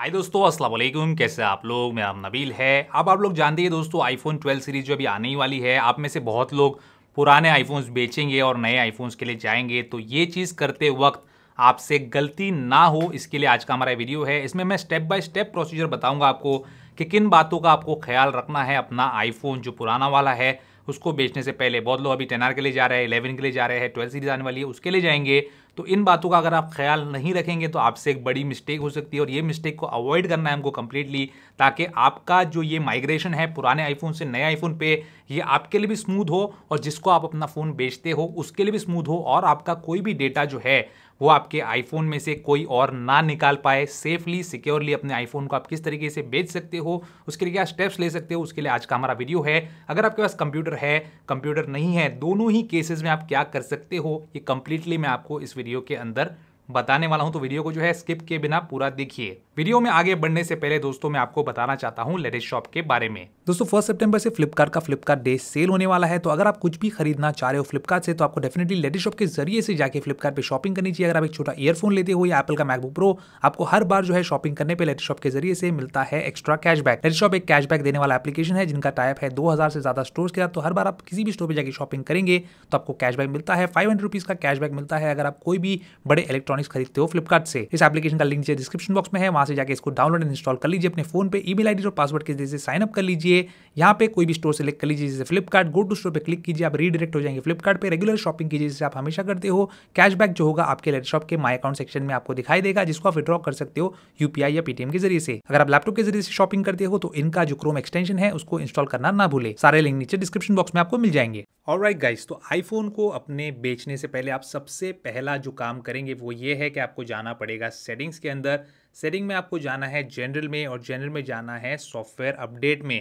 हाय दोस्तों अस्सलाम वालेकुम कैसे आप लोग मेरा नाम नबील है अब आप लोग जानते हैं दोस्तों आईफोन 12 सीरीज जो अभी आने ही वाली है आप में से बहुत लोग पुराने आईफोन्स बेचेंगे और नए आईफोन्स के लिए जाएंगे तो ये चीज़ करते वक्त आपसे गलती ना हो इसके लिए आज का हमारा वीडियो है इसमें मैं स्टेप बाय स्टेप प्रोसीजर बताऊँगा आपको कि किन बातों का आपको ख्याल रखना है अपना आईफोन जो पुराना वाला है उसको बेचने से पहले बहुत लोग अभी टेन के लिए जा रहे हैं इलेवन के लिए जा रहे हैं ट्वेल्थ सीरीज आने वाली है उसके लिए जाएंगे तो इन बातों का अगर आप ख्याल नहीं रखेंगे तो आपसे एक बड़ी मिस्टेक हो सकती है और ये मिस्टेक को अवॉइड करना है हमको कम्प्लीटली ताकि आपका जो ये माइग्रेशन है पुराने आईफोन से नए आईफोन पे ये आपके लिए भी स्मूथ हो और जिसको आप अपना फ़ोन बेचते हो उसके लिए भी स्मूथ हो और आपका कोई भी डेटा जो है वो आपके आईफोन में से कोई और ना निकाल पाए सेफली सिक्योरली अपने आईफोन को आप किस तरीके से बेच सकते हो उसके लिए क्या स्टेप्स ले सकते हो उसके लिए आज का हमारा वीडियो है अगर आपके पास कंप्यूटर है कंप्यूटर नहीं है दोनों ही केसेस में आप क्या कर सकते हो ये कंप्लीटली मैं आपको इस वीडियो वीडियो के अंदर बताने वाला हूँ तो वीडियो को जो है स्किप के बिना पूरा देखिए वीडियो में आगे बढ़ने से पहले दोस्तों मैं आपको बताना चाहता हूँ लेटेस्ट शॉप के बारे में दोस्तों फर्स्ट सेप्टेम्बर से फ्लिपकार्ट का फ्लिपकार्ट डे सेल होने वाला है तो अगर आप कुछ भी खरीदना चाह रहे हो फ्लिपकार्ट से तो आपको डेफिनेटली लेटेस्ट शॉप के जरिए से जाके फ्लिपकार्ट पे शॉपिंग करनी चाहिए अगर आप एक छोटा ईयरफोन लेते हो या एपल का मैकबुक प्रो आपको हर बार जो है शॉपिंग करने पर लेटेस्ट शॉप के जरिए से मिलता है एक्स्ट्रा कैशबैक लेटेस्ट शॉप एक कैशबैक देने वाला एप्लीकेशन है जिनका टाइप है दो से ज्यादा स्टोर के साथ तो हर बार आप किसी भी स्टोर पर जाकर शॉपिंग करेंगे तो आपको कैशबैक मिलता है फाइव का कैशबैक मिलता है अगर आप कोई भी बड़े इलेक्ट्रॉनिक इलेक्ट्रॉनिक्स खरीदते हो फ्लिपकार्ट से इस एप्लीकेशन का लिंक डिस्क्रिप्शन बॉक्स में है वहां से जाकर इसको डाउनलोड एंड इंस्टॉल कर लीजिए अपने फोन पे ईमेल आईडी और पासवर्ड के जैसे साइन अप कर लीजिए यहाँ पे कोई भी स्टोर सेलेक्ट कर लीजिए जैसे फ्लिपकार्ट गो टू स्टोर पर क्लिक कीजिए आप रीडायरेक्ट हो जाएंगे फ्लिपकार्ट पर रेगुलर शॉपिंग कीजिए जिससे आप हमेशा करते हो कैशबैक जो होगा आपके लेट के माई अकाउंट सेक्शन में आपको दिखाई देगा जिसको आप विड्रॉ कर सकते हो यूपीआई या पीटीएम के जरिए से अगर आप लैपटॉप के जरिए से शॉपिंग करते हो तो इनका जो क्रोम एक्सटेंशन है उसको इंस्टॉल करना ना भूले सारे लिंक नीचे डिस्क्रिप्शन बॉक्स में आपको मिल जाएंगे और राइट गाइस तो आईफोन को अपने बेचने से पहले आप सबसे पहला जो काम करेंगे वो ये ये है कि आपको जाना पड़ेगा सेटिंग्स के अंदर सेटिंग में आपको जाना है जनरल में और जनरल में जाना है सॉफ्टवेयर अपडेट में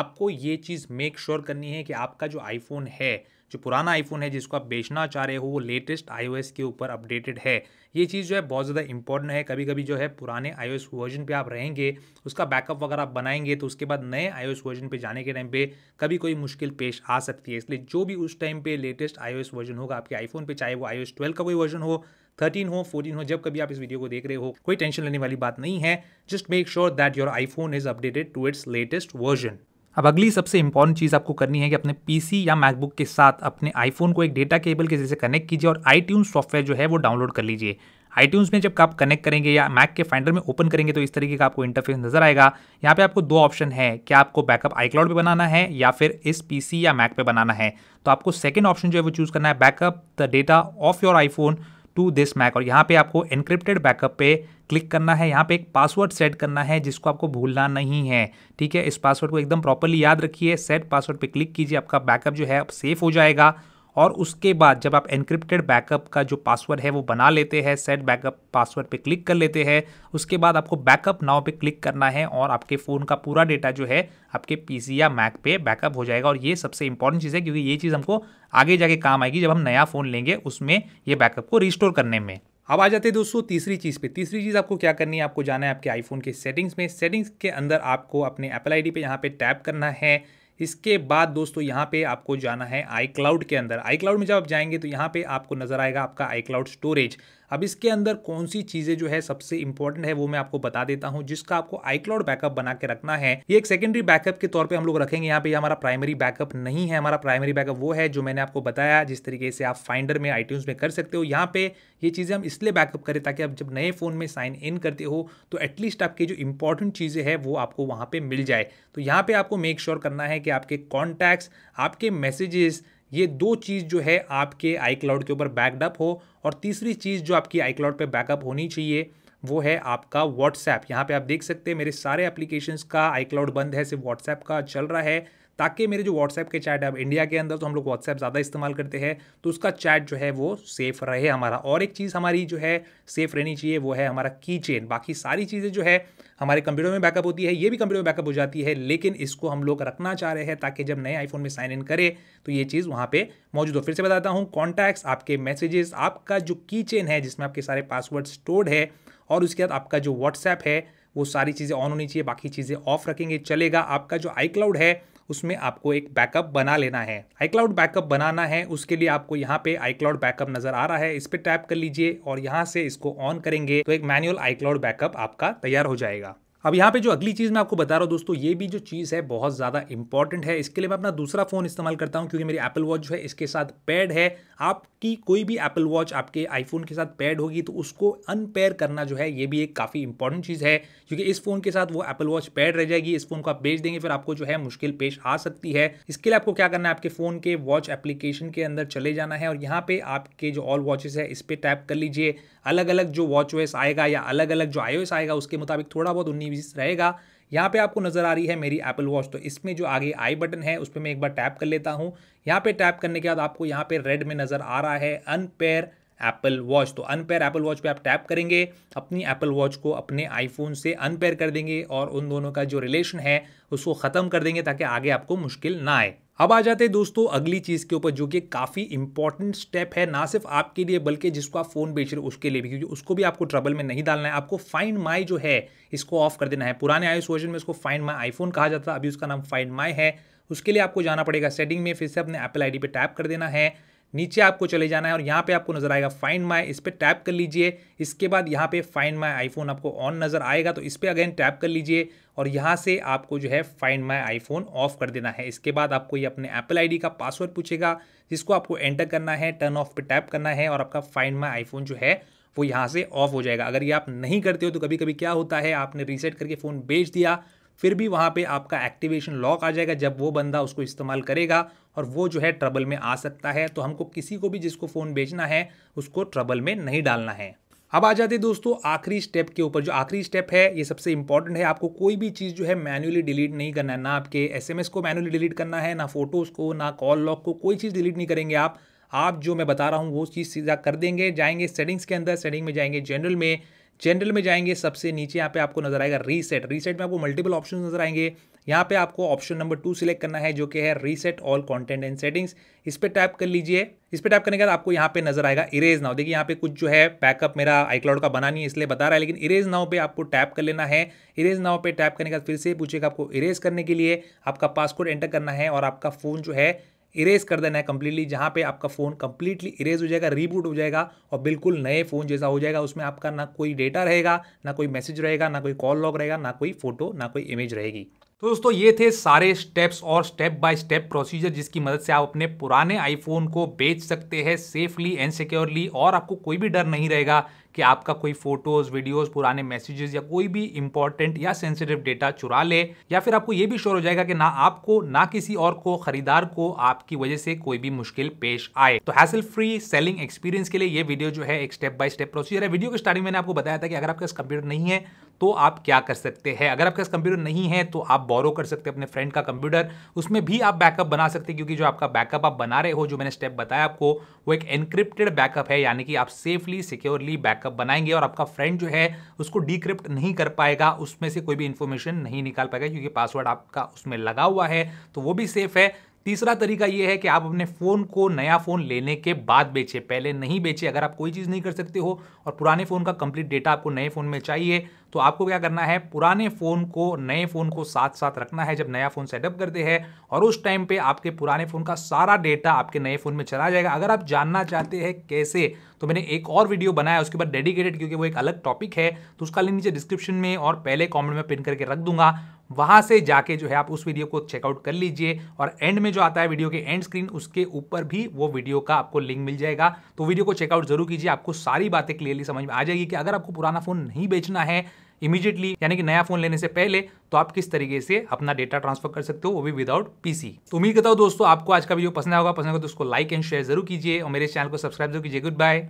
आपको ये चीज़ मेक श्योर sure करनी है कि आपका जो आईफोन है जो पुराना आईफोन है जिसको आप बेचना चाह रहे हो वो लेटेस्ट आईओएस के ऊपर अपडेटेड है ये चीज़ जो है बहुत ज़्यादा इंपॉर्टेंट है कभी कभी जो है पुराने आईओएस वर्जन पे आप रहेंगे उसका बैकअप वगैरह आप बनाएंगे तो उसके बाद नए आईओएस वर्जन पे जाने के टाइम पे कभी कोई मुश्किल पेश आ सकती है इसलिए जो भी उस टाइम पर लेटेस्ट आई वर्जन होगा आपके आईफोन पर चाहे वो आई ओ का कोई वर्जन हो थर्टीन हो फोर्टीन हो जब कभी आप इस वीडियो को देख रहे हो कोई टेंशन लेने वाली बात नहीं है just make sure that your iPhone is updated to its latest version अब अगली सबसे इंपॉर्टेंट चीज़ आपको करनी है कि अपने पीसी या मैकबुक के साथ अपने आईफोन को एक डेटा केबल के जैसे कनेक्ट कीजिए और आई सॉफ्टवेयर जो है वो डाउनलोड कर लीजिए आई में जब आप कनेक्ट करेंगे या मैक के फाइंडर में ओपन करेंगे तो इस तरीके का आपको इंटरफेस नजर आएगा यहाँ पे आपको दो ऑप्शन है क्या आपको बैकअप आईक्लाउड पे बनाना है या फिर इस पीसी या मैक पे बनाना है तो आपको सेकेंड ऑप्शन जो है वो चूज़ करना है backup the data of your iPhone to this Mac और यहाँ पे आपको एनक्रिप्टेड बैकअप पे क्लिक करना है यहाँ पे एक पासवर्ड सेट करना है जिसको आपको भूलना नहीं है ठीक है इस पासवर्ड को एकदम प्रॉपरली याद रखिए सेट पासवर्ड पे क्लिक कीजिए आपका बैकअप जो है अब सेफ हो जाएगा और उसके बाद जब आप एनक्रिप्टेड बैकअप का जो पासवर्ड है वो बना लेते हैं सेट बैकअप पासवर्ड पे क्लिक कर लेते हैं उसके बाद आपको बैकअप नाव पे क्लिक करना है और आपके फ़ोन का पूरा डेटा जो है आपके पीसी या मैक पे बैकअप हो जाएगा और ये सबसे इंपॉर्टेंट चीज़ है क्योंकि ये चीज़ हमको आगे जाके काम आएगी जब हम नया फ़ोन लेंगे उसमें ये बैकअप को रिस्टोर करने में अब आ जाते हैं दोस्तों तीसरी चीज़ पे तीसरी चीज़ आपको क्या करनी है आपको जाना है आपके आईफोन के सेटिंग्स में सेटिंग्स के अंदर आपको अपने एप्पल आईडी पे यहाँ पे टैप करना है इसके बाद दोस्तों यहाँ पे आपको जाना है आई क्लाउड के अंदर आई क्लाउड में जब आप जाएंगे तो यहाँ पे आपको नजर आएगा आपका आई क्लाउड स्टोरेज अब इसके अंदर कौन सी चीज़ें जो है सबसे इंपॉर्टेंट है वो मैं आपको बता देता हूँ जिसका आपको आईक्लाउड बैकअप बना के रखना है ये एक सेकेंडरी बैकअप के तौर पर हम लोग रखेंगे यहाँ पे हमारा प्राइमरी बैकअप नहीं है हमारा प्राइमरी बैकअप वो है जो मैंने आपको बताया जिस तरीके से आप फाइंडर में आईट्यून्स में कर सकते हो यहाँ पे ये चीज़ें हम इसलिए बैकअप करें ताकि आप जब नए फ़ोन में साइन इन करते हो तो एटलीस्ट आपकी जो इंपॉर्टेंट चीज़ें हैं वो आपको वहाँ पर मिल जाए तो यहाँ पर आपको मेक श्योर sure करना है कि आपके कॉन्टैक्ट्स आपके मैसेजेस ये दो चीज़ जो है आपके आई क्लाउड के ऊपर बैकडअप हो और तीसरी चीज़ जो आपकी आई क्लाउड पर बैकअप होनी चाहिए वो है आपका व्हाट्सएप यहाँ पे आप देख सकते हैं मेरे सारे एप्लीकेशंस का आई क्लाउड बंद है सिर्फ व्हाट्सएप का चल रहा है ताकि मेरे जो व्हाट्सएप के चैट है अब इंडिया के अंदर तो हम लोग व्हाट्सएप ज़्यादा इस्तेमाल करते हैं तो उसका चैट जो है वो सेफ़ रहे हमारा और एक चीज़ हमारी जो है सेफ़ रहनी चाहिए वो है हमारा की चेन बाकी सारी चीज़ें जो है हमारे कंप्यूटर में बैकअप होती है ये भी कंप्यूटर में बैकअप हो जाती है लेकिन इसको हम लोग रखना चाह रहे हैं ताकि जब नए आईफोन में साइन इन करें तो ये चीज़ वहाँ पे मौजूद हो फिर से बताता हूँ कॉन्टैक्ट्स आपके मैसेजेस आपका जो की चेन है जिसमें आपके सारे पासवर्ड स्टोर्ड है और उसके बाद आपका जो व्हाट्सएप है वो सारी चीज़ें ऑन होनी चाहिए बाकी चीज़ें ऑफ रखेंगे चलेगा आपका जो आई क्लाउड है उसमें आपको एक बैकअप बना लेना है आई क्लाउड बैकअप बनाना है उसके लिए आपको यहाँ पे आई क्लाउड बैकअप नजर आ रहा है इस पर टैप कर लीजिए और यहाँ से इसको ऑन करेंगे तो एक मैनुअल आई क्लाउड बैकअप आपका तैयार हो जाएगा अब यहाँ पे जो अगली चीज़ मैं आपको बता रहा हूँ दोस्तों ये भी जो चीज़ है बहुत ज़्यादा इंपॉर्टेंट है इसके लिए मैं अपना दूसरा फ़ोन इस्तेमाल करता हूँ क्योंकि मेरी एप्पल वॉच जो है इसके साथ पैड है आपकी कोई भी एप्पल वॉच आपके आईफोन के साथ पैड होगी तो उसको अनपेयर करना जो है ये भी एक काफ़ी इंपॉर्टेंट चीज़ है क्योंकि इस फ़ोन के साथ वो एप्पल वॉच पैड रह जाएगी इस फ़ोन को आप बेच देंगे फिर आपको जो है मुश्किल पेश आ सकती है इसके लिए आपको क्या करना है आपके फ़ोन के वॉच एप्लीकेशन के अंदर चले जाना है और यहाँ पर आपके जो ऑल वॉचेस है इस पर टैप कर लीजिए अलग अलग जो वॉच ओएस आएगा या अलग अलग जो आई आएगा उसके मुताबिक थोड़ा बहुत उन्नीस रहेगा यहाँ पे आपको नज़र आ रही है मेरी एप्पल वॉच तो इसमें जो आगे आई बटन है उस पर मैं एक बार टैप कर लेता हूँ यहाँ पे टैप करने के बाद आपको यहाँ पे रेड में नज़र आ रहा है अनपेयर एप्पल वॉच तो अनपेयर एप्पल वॉच पे आप टैप करेंगे अपनी एप्पल वॉच को अपने आईफोन से अनपेयर कर देंगे और उन दोनों का जो रिलेशन है उसको ख़त्म कर देंगे ताकि आगे आपको मुश्किल ना आए अब आ जाते हैं दोस्तों अगली चीज़ के ऊपर जो कि काफ़ी इंपॉर्टेंट स्टेप है ना सिर्फ आपके लिए बल्कि जिसको आप फ़ोन बेच रहे हो उसके लिए भी क्योंकि उसको भी आपको ट्रबल में नहीं डालना है आपको फाइंड माई जो है इसको ऑफ कर देना है पुराने आयुष वर्जन में इसको फाइन माई आईफोन कहा जाता है अभी उसका नाम फाइंड माई है उसके लिए आपको जाना पड़ेगा सेटिंग में फिर से अपने एप्पल आई पे टैप कर देना है नीचे आपको चले जाना है और यहाँ पे आपको नजर आएगा फाइंड माई इस पर टैप कर लीजिए इसके बाद यहाँ पे फाइंड माई आईफोन आपको ऑन नजर आएगा तो इस पर अगेन टैप कर लीजिए और यहाँ से आपको जो है फाइंड माई आईफोन ऑफ कर देना है इसके बाद आपको ये अपने एप्पल आईडी का पासवर्ड पूछेगा जिसको आपको एंटर करना है टर्न ऑफ पे टैप करना है और आपका फाइंड माई आईफोन जो है वो यहाँ से ऑफ हो जाएगा अगर ये आप नहीं करते हो तो कभी कभी क्या होता है आपने रीसेट करके फ़ोन बेच दिया फिर भी वहाँ पे आपका एक्टिवेशन लॉक आ जाएगा जब वो बंदा उसको इस्तेमाल करेगा और वो जो है ट्रबल में आ सकता है तो हमको किसी को भी जिसको फ़ोन बेचना है उसको ट्रबल में नहीं डालना है अब आ जाते दोस्तों आखिरी स्टेप के ऊपर जो आखिरी स्टेप है ये सबसे इंपॉर्टेंट है आपको कोई भी चीज़ जो है मैन्युअली डिलीट नहीं करना है ना आपके एसएमएस को मैन्युअली डिलीट करना है ना फोटोज़ को ना कॉल लॉक को कोई चीज़ डिलीट नहीं करेंगे आप आप जो मैं बता रहा हूँ वो चीज़ सीधा कर देंगे जाएंगे सेटिंग्स के अंदर सेटिंग में जाएंगे जनरल में जनरल में जाएंगे सबसे नीचे यहाँ पे आपको नजर आएगा रीसेट रीसेट में आपको मल्टीपल ऑप्शन नजर आएंगे यहाँ पे आपको ऑप्शन नंबर टू सिलेक्ट करना है जो कि है reset all content and settings इस पर टाइप कर लीजिए इस पर टाइप करने के बाद आपको यहाँ पे नजर आएगा इरेज नाउ देखिए यहाँ पे कुछ जो है बैकअप मेरा आईक्लाउड का बना नहीं है इसलिए बता रहा है लेकिन इरेज नाउ पे आपको टैप कर लेना है इरेज नाउ पे टैप करने के बाद फिर से पूछेगा आपको इरेज करने के लिए आपका पासपोर्ट एंटर करना है और आपका फोन जो है इरेज कर देना है कंप्लीटली जहाँ पे आपका फ़ोन कंप्लीटली इरेज हो जाएगा रीबूट हो जाएगा और बिल्कुल नए फ़ोन जैसा हो जाएगा उसमें आपका ना कोई डेटा रहेगा ना कोई मैसेज रहेगा ना कोई कॉल लॉग रहेगा ना कोई फोटो ना कोई इमेज रहेगी तो दोस्तों ये थे सारे स्टेप्स और स्टेप बाय स्टेप प्रोसीजर जिसकी मदद से आप अपने पुराने आईफोन को बेच सकते हैं सेफली एंड सिक्योरली और आपको कोई भी डर नहीं रहेगा कि आपका कोई फोटोज वीडियोस पुराने मैसेजेस या कोई भी इंपॉर्टेंट या सेंसिटिव डेटा चुरा ले या फिर आपको ये भी श्योर हो जाएगा कि ना आपको ना किसी और को खरीदार को आपकी वजह से कोई भी मुश्किल पेश आए तो हैसल फ्री सेलिंग एक्सपीरियंस के लिए ये वीडियो जो है एक स्टेप बाय स्टेप प्रोसीजर है वीडियो के स्टार्टिंग मैंने आपको बताया था कि अगर आपके पास कंप्यूटर नहीं है तो आप क्या कर सकते हैं अगर आपके पास कंप्यूटर नहीं है तो आप बोरो कर सकते हैं अपने फ्रेंड का कंप्यूटर उसमें भी आप बैकअप बना सकते हैं क्योंकि जो आपका बैकअप आप बना रहे हो जो मैंने स्टेप बताया आपको वो एक एनक्रिप्टेड बैकअप है यानी कि आप सेफली सिक्योरली बैकअप बनाएंगे और आपका फ्रेंड जो है उसको डिक्रिप्ट नहीं कर पाएगा उसमें से कोई भी इन्फॉर्मेशन नहीं निकाल पाएगा क्योंकि पासवर्ड आपका उसमें लगा हुआ है तो वो भी सेफ है तीसरा तरीका यह है कि आप अपने फ़ोन को नया फ़ोन लेने के बाद बेचें पहले नहीं बेचें अगर आप कोई चीज़ नहीं कर सकते हो और पुराने फ़ोन का कंप्लीट डेटा आपको नए फ़ोन में चाहिए तो आपको क्या करना है पुराने फ़ोन को नए फ़ोन को साथ साथ रखना है जब नया फ़ोन सेटअप करते हैं और उस टाइम पे आपके पुराने फ़ोन का सारा डेटा आपके नए फ़ोन में चला जाएगा अगर आप जानना चाहते हैं कैसे तो मैंने एक और वीडियो बनाया उसके बाद डेडिकेटेड क्योंकि वो एक अलग टॉपिक है तो उसका लिंक नीचे डिस्क्रिप्शन में और पहले कॉमेंट में पिन करके रख दूंगा वहाँ से जाके जो है आप उस वीडियो को चेकआउट कर लीजिए और एंड में जो आता है वीडियो के एंड स्क्रीन उसके ऊपर भी वो वीडियो का आपको लिंक मिल जाएगा तो वीडियो को चेकआउट जरूर कीजिए आपको सारी बातें क्लियरली समझ में आ जाएगी कि अगर आपको पुराना फ़ोन नहीं बेचना है इमीडिएटली यानी कि नया फोन लेने से पहले तो आप किस तरीके से अपना डेटा ट्रांसफर कर सकते हो वो भी विदाउट पीसी तो उम्मीद करता हूँ दोस्तों आपको आज का वीडियो पसंद आएगा पसंद आएगा तो उसको लाइक एंड शेयर जरूर कीजिए और मेरे चैनल को सब्सक्राइब जरूर कीजिए गुड बाय